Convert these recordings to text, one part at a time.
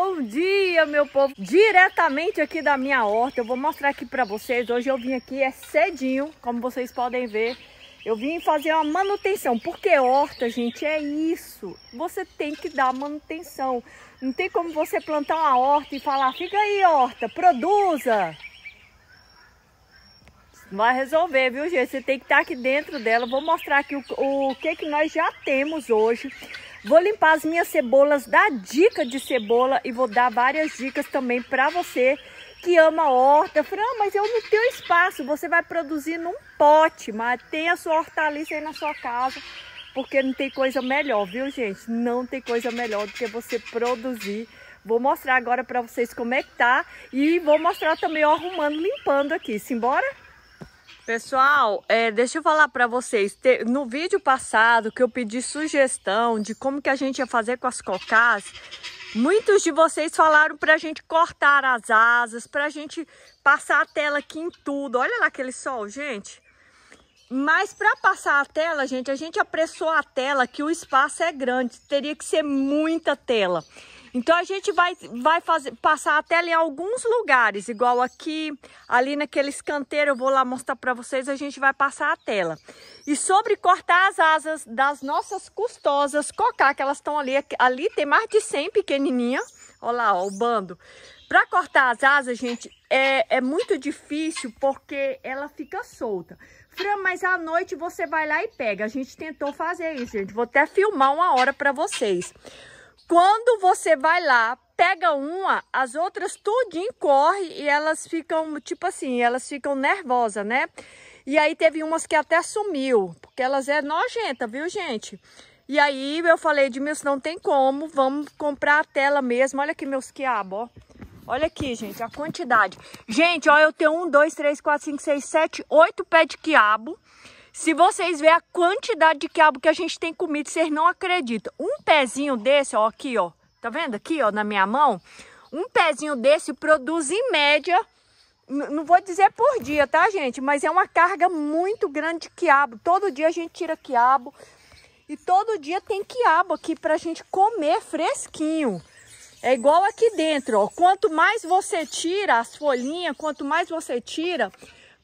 Bom dia, meu povo! Diretamente aqui da minha horta, eu vou mostrar aqui para vocês. Hoje eu vim aqui, é cedinho, como vocês podem ver. Eu vim fazer uma manutenção, porque horta, gente, é isso. Você tem que dar manutenção. Não tem como você plantar uma horta e falar, fica aí, horta, produza. Não vai resolver, viu, gente? Você tem que estar aqui dentro dela. vou mostrar aqui o, o que, que nós já temos hoje. Vou limpar as minhas cebolas, dar dica de cebola e vou dar várias dicas também para você que ama horta. Fran, ah, mas eu não tenho espaço. Você vai produzir num pote, mas tem a sua hortaliça aí na sua casa, porque não tem coisa melhor, viu, gente? Não tem coisa melhor do que você produzir. Vou mostrar agora para vocês como é que tá e vou mostrar também ó, arrumando, limpando aqui. Simbora? Pessoal, é, deixa eu falar para vocês. Te, no vídeo passado que eu pedi sugestão de como que a gente ia fazer com as cocás, muitos de vocês falaram para a gente cortar as asas, para a gente passar a tela aqui em tudo. Olha lá aquele sol, gente. Mas para passar a tela, gente, a gente apressou a tela que o espaço é grande. Teria que ser muita tela. Então a gente vai, vai fazer, passar a tela em alguns lugares, igual aqui, ali naquele escanteiro, eu vou lá mostrar para vocês, a gente vai passar a tela. E sobre cortar as asas das nossas custosas cocá, que elas estão ali, ali tem mais de 100 pequenininha, olha lá, ó, o bando. Para cortar as asas, gente, é, é muito difícil porque ela fica solta. Fran, mas à noite você vai lá e pega. A gente tentou fazer isso, gente. Vou até filmar uma hora para vocês. Quando você vai lá, pega uma, as outras tudinho corre e elas ficam, tipo assim, elas ficam nervosas, né? E aí teve umas que até sumiu, porque elas é nojenta, viu, gente? E aí eu falei, Edmilson, não tem como, vamos comprar a tela mesmo. Olha aqui meus quiabos, ó. Olha aqui, gente, a quantidade. Gente, ó, eu tenho um, dois, três, quatro, cinco, seis, sete, oito pés de quiabo. Se vocês verem a quantidade de quiabo que a gente tem comido, vocês não acreditam. Um pezinho desse, ó, aqui, ó. Tá vendo aqui, ó, na minha mão? Um pezinho desse produz, em média, não vou dizer por dia, tá, gente? Mas é uma carga muito grande de quiabo. Todo dia a gente tira quiabo. E todo dia tem quiabo aqui pra gente comer fresquinho. É igual aqui dentro, ó. Quanto mais você tira as folhinhas, quanto mais você tira,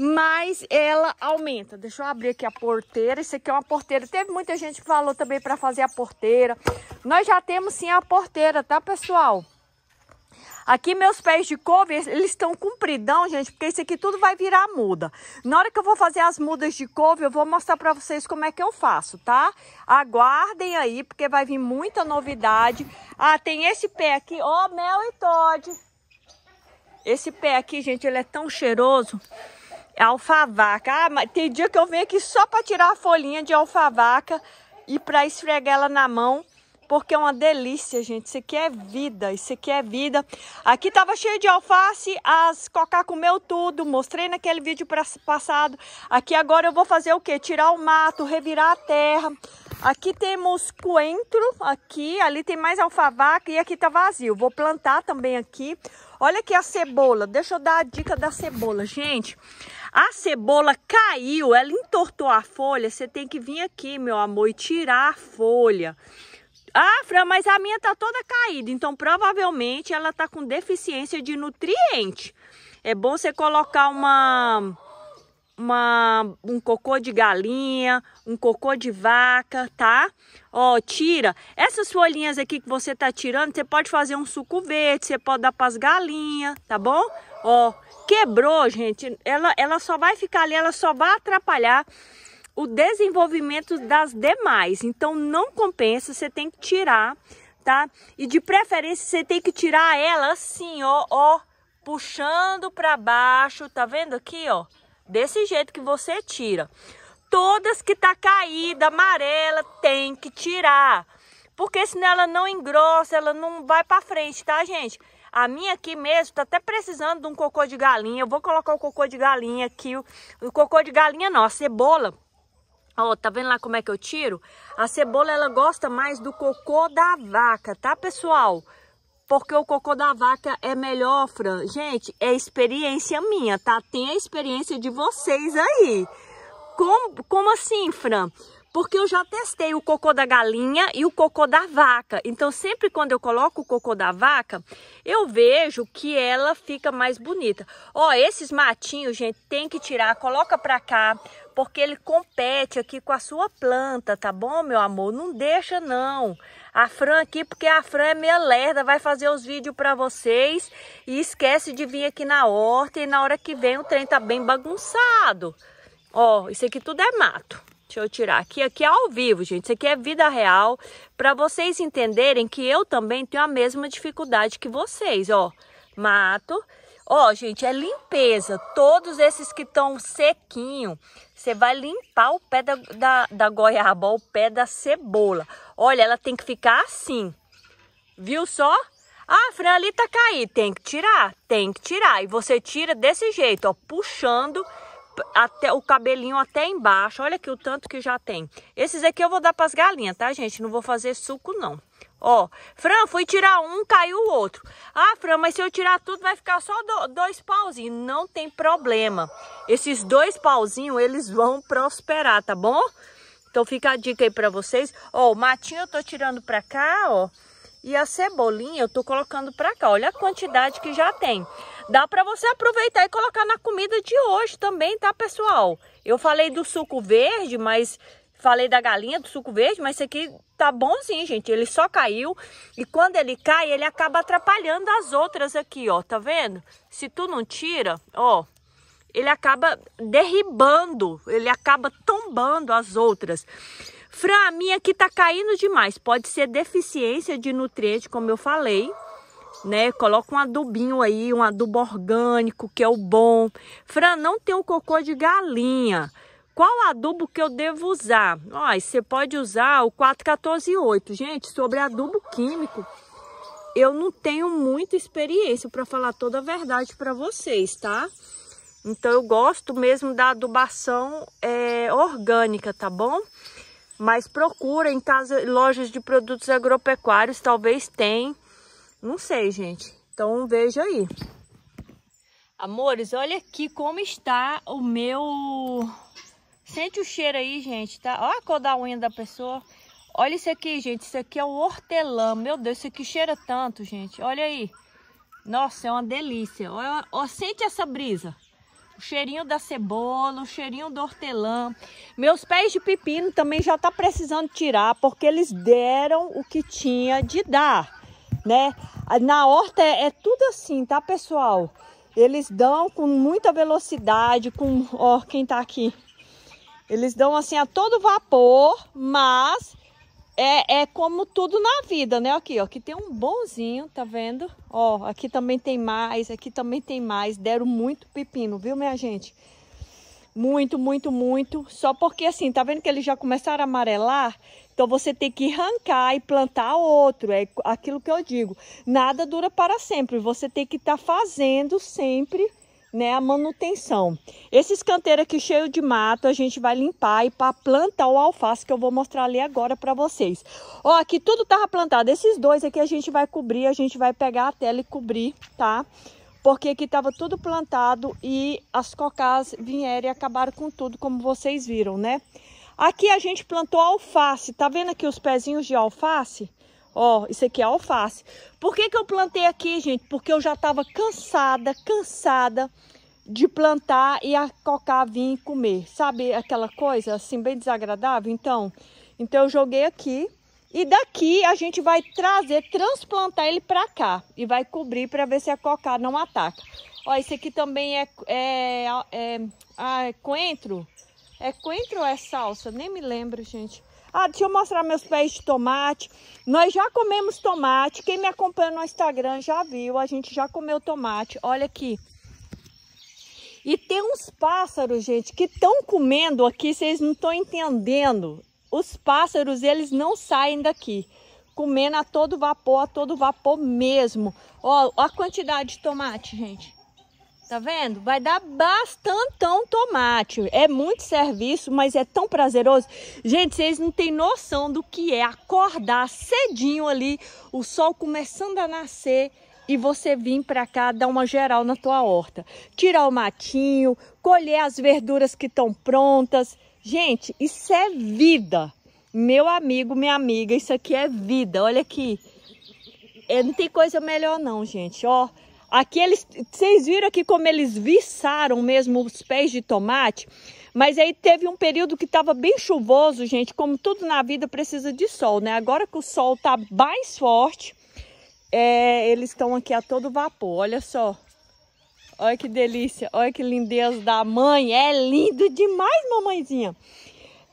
mas ela aumenta. Deixa eu abrir aqui a porteira. Isso aqui é uma porteira. Teve muita gente que falou também para fazer a porteira. Nós já temos sim a porteira, tá, pessoal? Aqui meus pés de couve, eles estão compridão, gente, porque isso aqui tudo vai virar muda. Na hora que eu vou fazer as mudas de couve, eu vou mostrar para vocês como é que eu faço, tá? Aguardem aí, porque vai vir muita novidade. Ah, tem esse pé aqui, ó, oh, mel e Todd. Esse pé aqui, gente, ele é tão cheiroso alfavaca. Ah, mas tem dia que eu venho aqui só para tirar a folhinha de alfavaca e para esfregar ela na mão, porque é uma delícia, gente. Isso aqui é vida, isso aqui é vida. Aqui tava cheio de alface, as cocá comeu tudo, mostrei naquele vídeo passado. Aqui agora eu vou fazer o quê? Tirar o mato, revirar a terra. Aqui temos coentro, aqui, ali tem mais alfavaca e aqui tá vazio. Vou plantar também aqui. Olha aqui a cebola, deixa eu dar a dica da cebola, gente. A cebola caiu, ela entortou a folha, você tem que vir aqui, meu amor, e tirar a folha. Ah, Fran, mas a minha tá toda caída, então provavelmente ela tá com deficiência de nutriente. É bom você colocar uma uma, um cocô de galinha, um cocô de vaca, tá? Ó, tira. Essas folhinhas aqui que você tá tirando, você pode fazer um suco verde, você pode dar para as bom? tá bom? Ó, quebrou, gente. Ela, ela só vai ficar ali, ela só vai atrapalhar o desenvolvimento das demais. Então, não compensa, você tem que tirar, tá? E de preferência, você tem que tirar ela assim, ó, ó. Puxando para baixo, tá vendo aqui, ó? Desse jeito que você tira. Todas que tá caída, amarela, tem que tirar. Porque senão ela não engrossa, ela não vai para frente, tá, gente? A minha aqui mesmo tá até precisando de um cocô de galinha. Eu vou colocar o cocô de galinha aqui. O, cocô de galinha não, a cebola. Ó, tá vendo lá como é que eu tiro? A cebola, ela gosta mais do cocô da vaca, tá, pessoal? Porque o cocô da vaca é melhor, Fran. Gente, é experiência minha, tá? Tem a experiência de vocês aí. Como, como assim, Fran? Porque eu já testei o cocô da galinha e o cocô da vaca. Então, sempre quando eu coloco o cocô da vaca, eu vejo que ela fica mais bonita. Ó, esses matinhos, gente, tem que tirar. Coloca pra cá, porque ele compete aqui com a sua planta, tá bom, meu amor? Não deixa, não. A Fran aqui, porque a Fran é meia lerda, vai fazer os vídeos pra vocês. E esquece de vir aqui na horta e na hora que vem o trem tá bem bagunçado. Ó, isso aqui tudo é mato. Deixa eu tirar aqui, aqui é ao vivo, gente. Isso aqui é vida real, para vocês entenderem que eu também tenho a mesma dificuldade que vocês, ó. Mato. Ó, gente, é limpeza. Todos esses que estão sequinho, você vai limpar o pé da, da, da goiaba, o pé da cebola. Olha, ela tem que ficar assim. Viu só? Ah, Fran, ali tá caindo. Tem que tirar, tem que tirar. E você tira desse jeito, ó, puxando até o cabelinho até embaixo. Olha aqui o tanto que já tem. Esses aqui eu vou dar para as galinhas, tá, gente? Não vou fazer suco, não. Ó, Fran, fui tirar um, caiu o outro. Ah, Fran, mas se eu tirar tudo, vai ficar só dois pauzinhos. Não tem problema. Esses dois pauzinhos, eles vão prosperar, tá bom? Então fica a dica aí para vocês. Ó, o matinho eu tô tirando para cá, ó. E a cebolinha eu tô colocando pra cá. Olha a quantidade que já tem. Dá pra você aproveitar e colocar na comida de hoje também, tá, pessoal? Eu falei do suco verde, mas... Falei da galinha, do suco verde, mas esse aqui tá bonzinho, gente. Ele só caiu e quando ele cai, ele acaba atrapalhando as outras aqui, ó. Tá vendo? Se tu não tira, ó, ele acaba derribando, ele acaba tombando as outras. Fran, a minha aqui tá caindo demais. Pode ser deficiência de nutriente, como eu falei. Né, coloca um adubinho aí, um adubo orgânico, que é o bom. Fran, não tem um cocô de galinha. Qual adubo que eu devo usar? Ó, você pode usar o 4148. Gente, sobre adubo químico, eu não tenho muita experiência para falar toda a verdade para vocês, tá? Então eu gosto mesmo da adubação é, orgânica, tá bom? Mas em casa, lojas de produtos agropecuários, talvez tem. Não sei, gente. Então veja aí. Amores, olha aqui como está o meu... Sente o cheiro aí, gente, tá? Olha a cor da unha da pessoa. Olha isso aqui, gente. Isso aqui é o hortelã. Meu Deus, isso aqui cheira tanto, gente. Olha aí. Nossa, é uma delícia. Olha, ó, sente essa brisa o cheirinho da cebola, o cheirinho do hortelã. Meus pés de pepino também já tá precisando tirar, porque eles deram o que tinha de dar, né? Na horta é, é tudo assim, tá, pessoal? Eles dão com muita velocidade, com, ó, quem tá aqui. Eles dão assim a todo vapor, mas é, é como tudo na vida, né? Aqui, ó, aqui tem um bonzinho, tá vendo? Ó, aqui também tem mais, aqui também tem mais. Deram muito pepino, viu, minha gente? Muito, muito, muito. Só porque assim, tá vendo que eles já começaram a amarelar? Então você tem que arrancar e plantar outro. É aquilo que eu digo. Nada dura para sempre. Você tem que estar tá fazendo sempre né, a manutenção. Esses canteiros aqui cheio de mato, a gente vai limpar e para plantar o alface que eu vou mostrar ali agora para vocês. Ó, aqui tudo tava plantado. Esses dois aqui a gente vai cobrir, a gente vai pegar a tela e cobrir, tá? Porque aqui tava tudo plantado e as cocás vieram e acabaram com tudo, como vocês viram, né? Aqui a gente plantou alface. Tá vendo aqui os pezinhos de alface? Ó, isso aqui é alface. Por que, que eu plantei aqui, gente? Porque eu já estava cansada, cansada de plantar e a cocá vir comer. Sabe aquela coisa assim bem desagradável? Então, então eu joguei aqui e daqui a gente vai trazer, transplantar ele para cá e vai cobrir para ver se a cocá não ataca. Ó, esse aqui também é, é, é, ah, é coentro. É coentro ou é salsa? Nem me lembro, gente. Ah, deixa eu mostrar meus pés de tomate. Nós já comemos tomate. Quem me acompanha no Instagram já viu. A gente já comeu tomate. Olha aqui. E tem uns pássaros, gente, que estão comendo aqui. Vocês não estão entendendo. Os pássaros, eles não saem daqui. Comendo a todo vapor, a todo vapor mesmo. Ó, a quantidade de tomate, gente. Tá vendo? Vai dar bastante tomate. É muito serviço, mas é tão prazeroso. Gente, vocês não têm noção do que é acordar cedinho ali, o sol começando a nascer e você vir para cá dar uma geral na tua horta. Tirar o matinho, colher as verduras que estão prontas. Gente, isso é vida. Meu amigo, minha amiga, isso aqui é vida. Olha aqui. É, não tem coisa melhor não, gente. Ó, Aqui eles, vocês viram aqui como eles viçaram mesmo os pés de tomate? Mas aí teve um período que estava bem chuvoso, gente, como tudo na vida precisa de sol, né? Agora que o sol tá mais forte, é, eles estão aqui a todo vapor, olha só. Olha que delícia, olha que lindeza da mãe, é lindo demais, mamãezinha.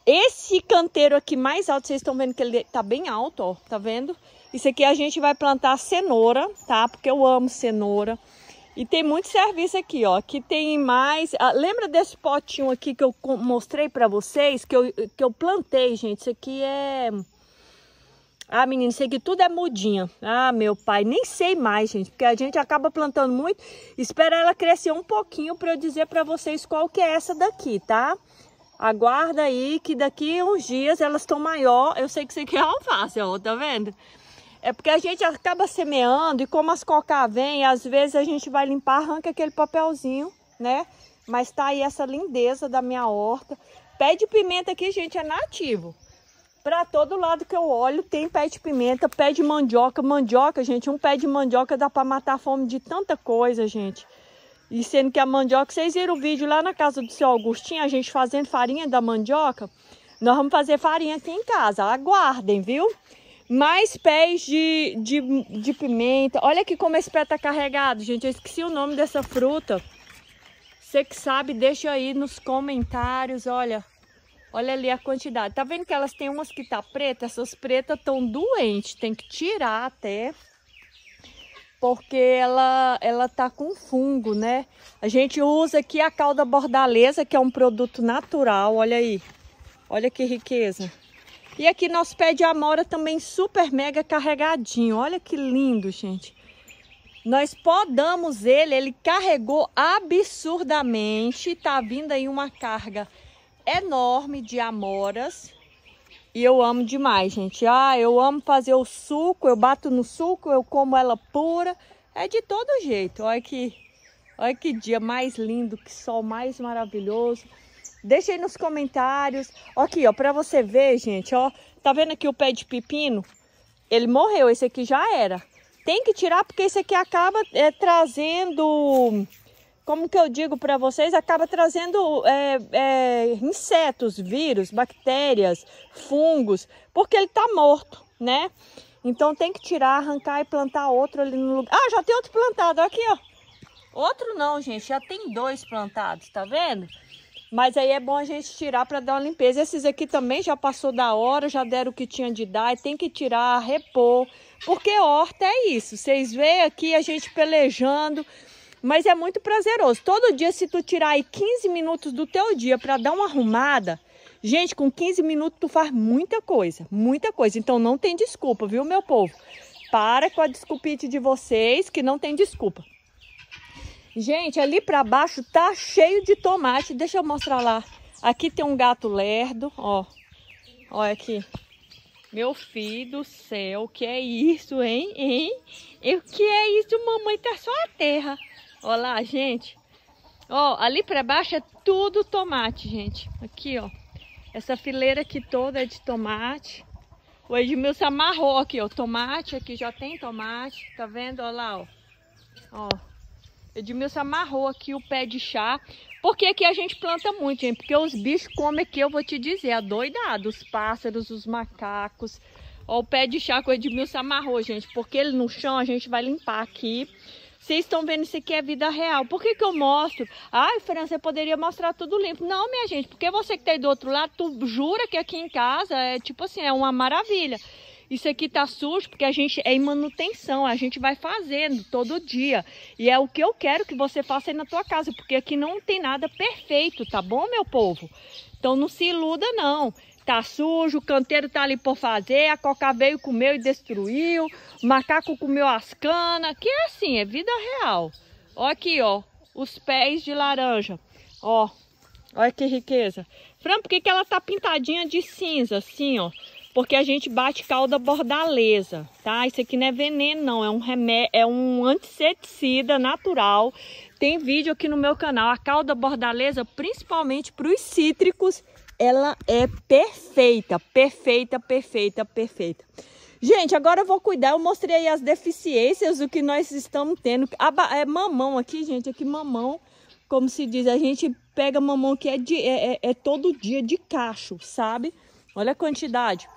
Esse canteiro aqui mais alto, vocês estão vendo que ele tá bem alto, ó, tá vendo? Isso aqui a gente vai plantar cenoura, tá? Porque eu amo cenoura. E tem muito serviço aqui, ó. Que tem mais... Ah, lembra desse potinho aqui que eu mostrei pra vocês? Que eu, que eu plantei, gente. Isso aqui é... Ah, menino, isso aqui tudo é mudinha. Ah, meu pai, nem sei mais, gente, porque a gente acaba plantando muito. Espera ela crescer um pouquinho para eu dizer para vocês qual que é essa daqui, tá? Aguarda aí que daqui uns dias elas estão maior. Eu sei que isso aqui é alface, ó, tá vendo? É porque a gente acaba semeando e como as cocá vêm, às vezes a gente vai limpar, arranca aquele papelzinho, né? Mas tá aí essa lindeza da minha horta. Pé de pimenta aqui, gente, é nativo. Para todo lado que eu olho tem pé de pimenta, pé de mandioca. Mandioca, gente, um pé de mandioca dá para matar a fome de tanta coisa, gente. E sendo que a mandioca, vocês viram o vídeo lá na casa do seu Augustinho, a gente fazendo farinha da mandioca. Nós vamos fazer farinha aqui em casa, aguardem, viu? mais pés de, de, de pimenta. Olha aqui como esse pé tá carregado, gente. Eu esqueci o nome dessa fruta. Você que sabe, deixa aí nos comentários, olha. Olha ali a quantidade. Tá vendo que elas têm umas que tá preta? Essas pretas estão doentes, tem que tirar até. Porque ela, ela tá com fungo, né? A gente usa aqui a calda bordaleza, que é um produto natural, olha aí. Olha que riqueza. E aqui nosso pé de amora também super mega carregadinho. Olha que lindo, gente. Nós podamos ele, ele carregou absurdamente. Tá vindo aí uma carga enorme de amoras. E eu amo demais, gente. Ah, eu amo fazer o suco, eu bato no suco, eu como ela pura. É de todo jeito. Olha que, olha que dia mais lindo, que sol mais maravilhoso. Deixa aí nos comentários. Aqui, ó, pra você ver, gente, ó. Tá vendo aqui o pé de pepino? Ele morreu, esse aqui já era. Tem que tirar porque esse aqui acaba é, trazendo... Como que eu digo para vocês? Acaba trazendo é, é, insetos, vírus, bactérias, fungos. Porque ele tá morto, né? Então tem que tirar, arrancar e plantar outro ali no lugar. Ah, já tem outro plantado, aqui, ó. Outro não, gente. Já tem dois plantados, tá vendo? Tá vendo? Mas aí é bom a gente tirar para dar uma limpeza. Esses aqui também já passou da hora, já deram o que tinha de dar. E tem que tirar, repor. Porque horta é isso. Vocês veem aqui a gente pelejando. Mas é muito prazeroso. Todo dia, se tu tirar aí 15 minutos do teu dia para dar uma arrumada... Gente, com 15 minutos tu faz muita coisa. Muita coisa. Então não tem desculpa, viu, meu povo? Para com a desculpite de vocês, que não tem desculpa. Gente, ali para baixo tá cheio de tomate. Deixa eu mostrar lá. Aqui tem um gato lerdo, ó. Olha aqui. Meu filho do céu, o que é isso, hein? Hein? O que é isso? Mamãe tá só a terra. Olha lá, gente. Ó, ali para baixo é tudo tomate, gente. Aqui, ó. Essa fileira aqui toda é de tomate. O Edmilson amarrou aqui, ó. Tomate, aqui já tem tomate. Tá vendo? Olha lá, ó. Ó. Edmilson amarrou aqui o pé de chá. Porque aqui a gente planta muito, gente. Porque os bichos comem aqui, eu vou te dizer, a doidada. Os pássaros, os macacos. Ó, o pé de chá que o Edmilson amarrou, gente. Porque ele no chão, a gente vai limpar aqui. Vocês estão vendo isso aqui é vida real. Por que, que eu mostro? Ai, França, você poderia mostrar tudo limpo. Não, minha gente, porque você que está aí do outro lado, tu jura que aqui em casa é tipo assim, é uma maravilha. Isso aqui tá sujo porque a gente é em manutenção, a gente vai fazendo todo dia. E é o que eu quero que você faça aí na tua casa, porque aqui não tem nada perfeito, tá bom, meu povo? Então não se iluda não. Tá sujo, o canteiro tá ali por fazer, a coca veio, comeu e destruiu, o macaco comeu as canas, que é assim, é vida real. Ó aqui, ó, os pés de laranja, ó, olha que riqueza. Fran, por que, que ela tá pintadinha de cinza assim, ó? porque a gente bate calda bordaleza, tá? Isso aqui não é veneno, não, é um remédio, é um antisseticida natural. Tem vídeo aqui no meu canal. A calda bordaleza, principalmente para os cítricos, ela é perfeita, perfeita, perfeita, perfeita. Gente, agora eu vou cuidar. Eu mostrei aí as deficiências o que nós estamos tendo. é mamão aqui, gente, aqui mamão, como se diz, a gente pega mamão que é, de, é, é, é todo dia de cacho, sabe? Olha a quantidade.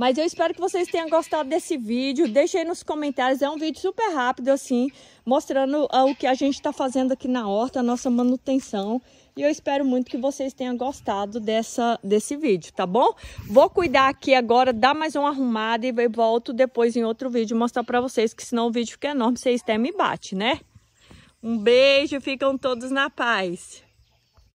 Mas eu espero que vocês tenham gostado desse vídeo. Deixe aí nos comentários. É um vídeo super rápido, assim, mostrando ah, o que a gente está fazendo aqui na horta, a nossa manutenção. E eu espero muito que vocês tenham gostado dessa, desse vídeo, tá bom? Vou cuidar aqui agora, dar mais uma arrumada e volto depois em outro vídeo mostrar para vocês, que senão o vídeo fica enorme, vocês até me bate, né? Um beijo, ficam todos na paz.